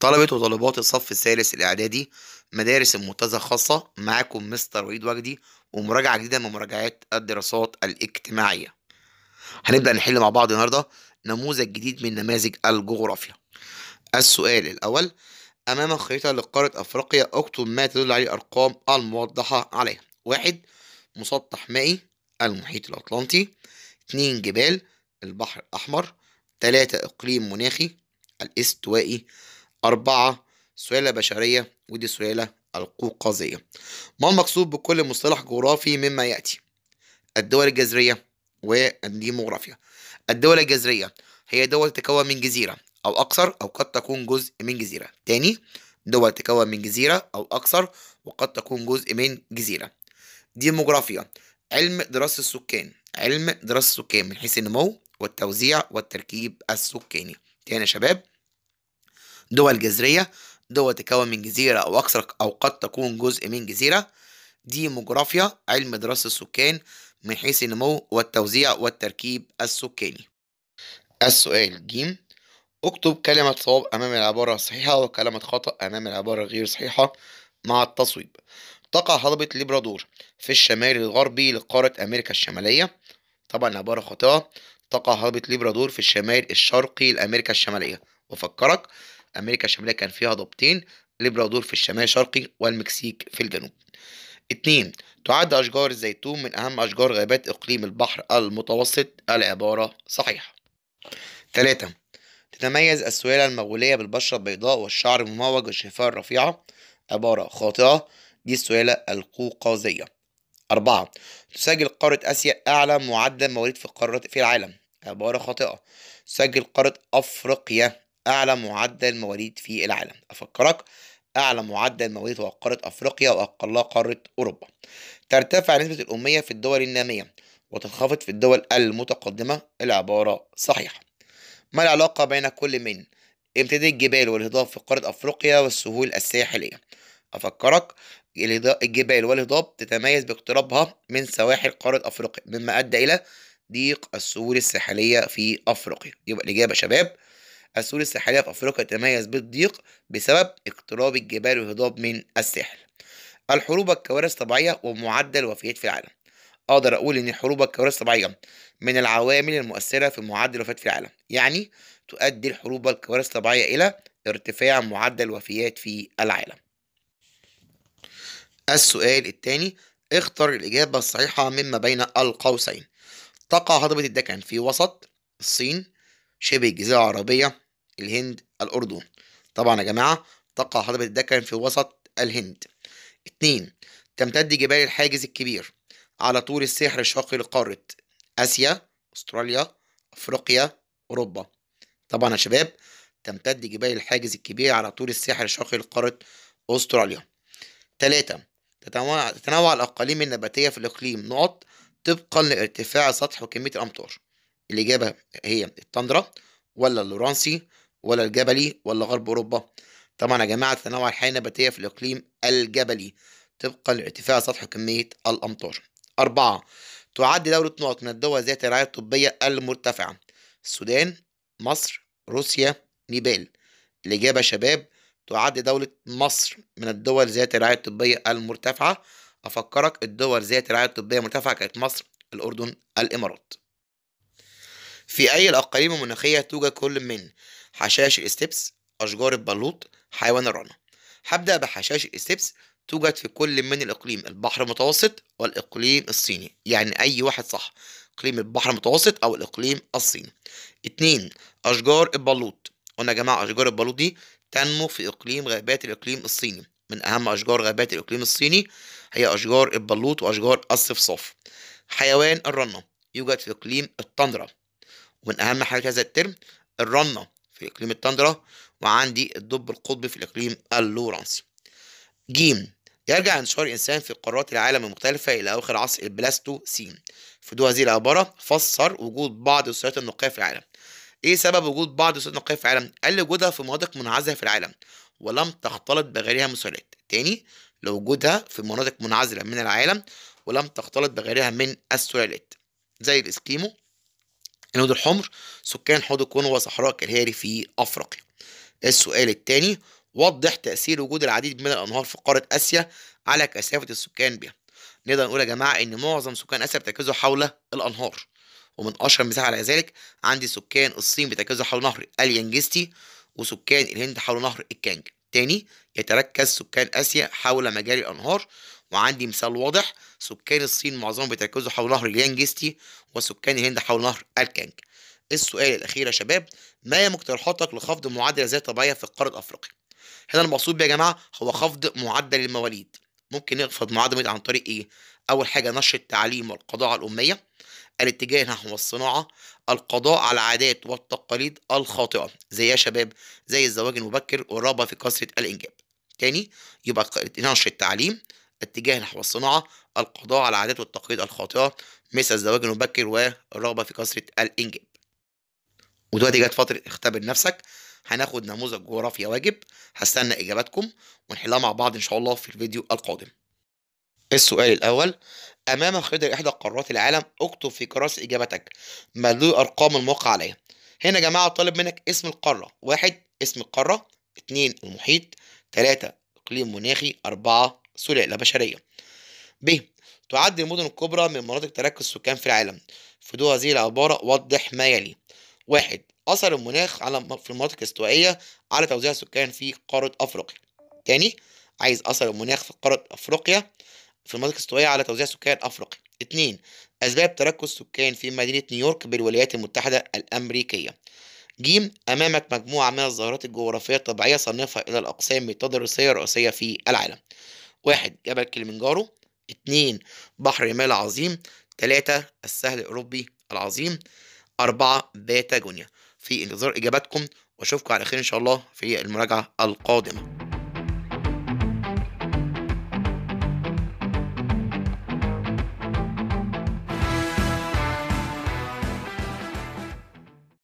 طلبة وطالبات الصف الثالث الإعدادي مدارس المنتزه خاصة معاكم مستر وليد وجدي ومراجعة جديدة من مراجعات الدراسات الاجتماعية هنبدأ نحل مع بعض النهاردة نموذج جديد من نماذج الجغرافيا السؤال الأول أمام خريطة لقارة أفريقيا اكتب ما تدل عليه الأرقام الموضحة عليها واحد مسطح مائي المحيط الأطلنطي اتنين جبال البحر الأحمر تلاتة إقليم مناخي الاستوائي أربعة سلالة بشرية ودي سلالة القوقازية ما المقصود بكل مصطلح جغرافي مما يأتي الدول الجزرية والديموغرافيا الدول الجزرية هي دول تتكون من جزيرة أو أكثر أو قد تكون جزء من جزيرة تاني دول تتكون من جزيرة أو أكثر وقد تكون جزء من جزيرة ديموغرافيا علم دراسة السكان علم دراسة السكان من حيث النمو والتوزيع والتركيب السكاني تاني يا شباب دول جزرية دول تتكون من جزيرة أو أكثر أو قد تكون جزء من جزيرة ديموغرافيا علم دراسة السكان من حيث النمو والتوزيع والتركيب السكاني السؤال ج اكتب كلمة صواب أمام العبارة الصحيحة وكلمة خطأ أمام العبارة غير صحيحة مع التصويب تقع هضبة ليبرادور في الشمال الغربي لقارة أمريكا الشمالية طبعا العبارة خاطئة تقع هضبة ليبرادور في الشمال الشرقي لأمريكا الشمالية وفكرك أمريكا الشمالية كان فيها ضبطين الابرادور في الشمال الشرقي والمكسيك في الجنوب اثنين تعد أشجار الزيتون من أهم أشجار غابات إقليم البحر المتوسط العبارة صحيحة ثلاثة تتميز السلالة المغولية بالبشرة البيضاء والشعر المموج والشفاه الرفيعة عبارة خاطئة دي السلالة القوقازية أربعة تسجل قارة آسيا أعلى معدل مواليد في القارات في العالم عبارة خاطئة تسجل قارة أفريقيا أعلى معدل مواليد في العالم أفكرك أعلى معدل مواليد هو قارة أفريقيا وأقلها قارة أوروبا ترتفع نسبة الأمية في الدول النامية وتنخفض في الدول المتقدمة العبارة صحيحة ما العلاقة بين كل من امتداد الجبال والهضاب في قارة أفريقيا والسهول الساحلية أفكرك الجبال والهضاب تتميز باقترابها من سواحل قارة أفريقيا مما أدى إلى ضيق السهول الساحلية في أفريقيا يبقى الإجابة شباب السور الساحلية في أفريقيا تتميز بالضيق بسبب اقتراب الجبال والهضاب من الساحل الحروب الكوارث الطبيعية ومعدل الوفيات في العالم أقدر أقول إن الحروب الكوارث الطبيعية من العوامل المؤثرة في معدل الوفيات في العالم يعني تؤدي الحروب الكوارث الطبيعية إلى ارتفاع معدل الوفيات في العالم السؤال الثاني اختر الإجابة الصحيحة مما بين القوسين تقع هضبة الدكن في وسط الصين شبه الجزيرة العربية الهند الأردن طبعا يا جماعة تقع هضبة الدكن في وسط الهند اتنين تمتد جبال الحاجز الكبير على طول السحر الشرقي لقارة آسيا أستراليا أفريقيا أوروبا طبعا يا شباب تمتد جبال الحاجز الكبير على طول السحر الشرقي لقارة أستراليا تلاتة تتنوع, تتنوع الأقاليم النباتية في الإقليم نقط طبقا لارتفاع سطح وكمية الأمطار الإجابة هي التندرا ولا اللورانسي ولا الجبلي ولا غرب أوروبا طبعا يا جماعة تتنوع الحياة النباتية في الإقليم الجبلي طبقا لارتفاع سطح كمية الأمطار أربعة تعد دولة نقط من الدول ذات الرعاية الطبية المرتفعة السودان مصر روسيا نيبال الإجابة شباب تعد دولة مصر من الدول ذات الرعاية الطبية المرتفعة أفكرك الدول ذات الرعاية الطبية المرتفعة كانت مصر الأردن الإمارات في أي الأقاليم المناخية توجد كل من حشاش الاستبس أشجار البلوط حيوان الرنة هبدأ بحشاش الاستبس توجد في كل من الإقليم البحر المتوسط والإقليم الصيني يعني أي واحد صح إقليم البحر المتوسط أو الإقليم الصيني اتنين أشجار البلوط قلنا يا جماعة أشجار البلوط دي تنمو في إقليم غابات الإقليم الصيني من أهم أشجار غابات الإقليم الصيني هي أشجار البلوط وأشجار الصفصاف حيوان الرنة يوجد في إقليم التندرا ومن أهم حاجات هذا الترم الرنة في إقليم التندرة وعندي الدب القطبي في الإقليم اللورانسي ج يرجع انتشار الإنسان في قارات العالم المختلفة إلى أواخر عصر البلاستوسين في دول هذه العبارة فسر وجود بعض السيارات النقية في العالم إيه سبب وجود بعض السيارات النقية في العالم؟ قل وجودها في مناطق منعزلة في العالم ولم تختلط بغيرها من السيارات تاني لوجودها في مناطق منعزلة من العالم ولم تختلط بغيرها من السلالات زي الإسكيمو الهنود الحمر سكان حوض الكونغو وصحراء كالهاري في أفريقيا السؤال الثاني وضح تأثير وجود العديد من الأنهار في قارة آسيا على كثافة السكان بها نقدر نقول يا جماعة إن معظم سكان آسيا بيتركزوا حول الأنهار ومن أشهر مثال على ذلك عندي سكان الصين بيتركزوا حول نهر اليانجستي وسكان الهند حول نهر الكانج تاني يتركز سكان آسيا حول مجاري الأنهار وعندي مثال واضح سكان الصين معظمهم بيتركزوا حول نهر اليانجستي وسكان الهند حول نهر الكانج السؤال الأخير يا شباب ما هي مقترحاتك لخفض معدل الزيادة الطبيعية في القاره الافريقيه هنا المقصود بيه يا جماعة هو خفض معدل المواليد ممكن نخفض معدل المواليد عن طريق إيه؟ أول حاجة نشر التعليم والقضاء على الأمية الاتجاه نحو الصناعة القضاء على العادات والتقاليد الخاطئة زي إيه يا شباب زي الزواج المبكر والرغبة في كثرة الإنجاب تاني يبقى نشر التعليم اتجاه نحو الصناعة القضاء على العادات والتقاليد الخاطئة مثل الزواج المبكر والرغبة في كثرة الإنجاب ودلوقتي جت فترة اختبر نفسك هناخد نموذج جغرافيا واجب هستنى إجاباتكم ونحلها مع بعض إن شاء الله في الفيديو القادم السؤال الأول أمام خريطة إحدى قارات العالم اكتب في كراسة إجابتك مدلول أرقام الموقع عليها هنا يا جماعة طالب منك اسم القارة واحد اسم القارة اتنين المحيط تلاتة إقليم مناخي أربعة سلالة بشرية ب تعد المدن الكبرى من مناطق تركز السكان في العالم في ضوء هذه العبارة وضح ما يلي واحد أثر المناخ على في المناطق الاستوائية على توزيع السكان في قارة أفريقيا تاني عايز أثر المناخ في قارة أفريقيا في المناطق الاستوائية على توزيع سكان أفريقيا اتنين أسباب تركز السكان في مدينة نيويورك بالولايات المتحدة الأمريكية ج أمامك مجموعة من الظاهرات الجغرافية الطبيعية صنفها إلى الأقسام التدريسية الرئيسية في العالم واحد جبل كليمنجارو اتنين بحر رمال العظيم تلاتة السهل الأوروبي العظيم أربعة باتاجونيا في انتظار إجاباتكم وأشوفكم على خير إن شاء الله في المراجعة القادمة